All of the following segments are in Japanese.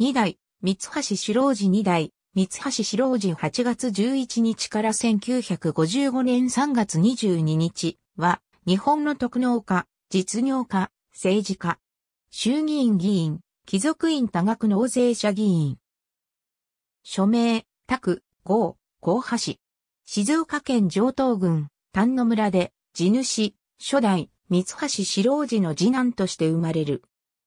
二代、三橋四郎二二代、三橋四郎二8月11日から1955年3月22日は、日本の特農家、実業家、政治家、衆議院議員、貴族院多額納税者議員。署名、拓、郷、郷橋。静岡県上東郡、丹野村で、地主、初代、三橋四郎二の次男として生まれる。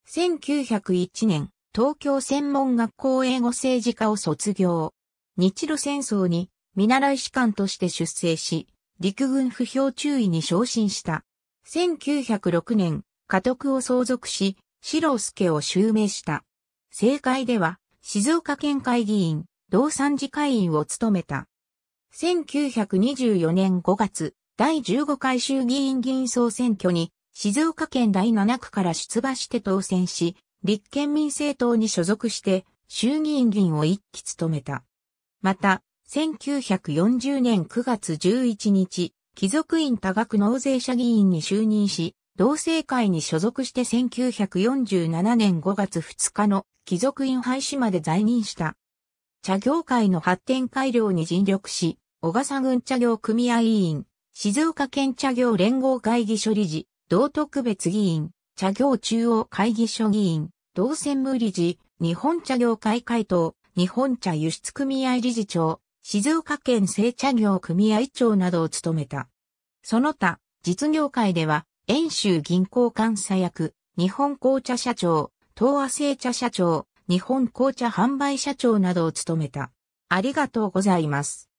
1901年、東京専門学校英語政治科を卒業。日露戦争に見習い士官として出征し、陸軍不評注意に昇進した。1906年、家督を相続し、四郎助を襲名した。政界では、静岡県会議員、同参事会員を務めた。1924年5月、第15回衆議院議員総選挙に、静岡県第7区から出馬して当選し、立憲民政党に所属して衆議院議員を一期務めた。また、1940年9月11日、貴族院多額納税者議員に就任し、同性会に所属して1947年5月2日の貴族院廃止まで在任した。茶業界の発展改良に尽力し、小笠郡茶業組合委員、静岡県茶業連合会議所理事、道特別議員、茶業中央会議所議員、同専務理事、日本茶業会会頭、日本茶輸出組合理事長、静岡県製茶業組合長などを務めた。その他、実業界では、遠州銀行監査役、日本紅茶社長、東亜製茶社長、日本紅茶販売社長などを務めた。ありがとうございます。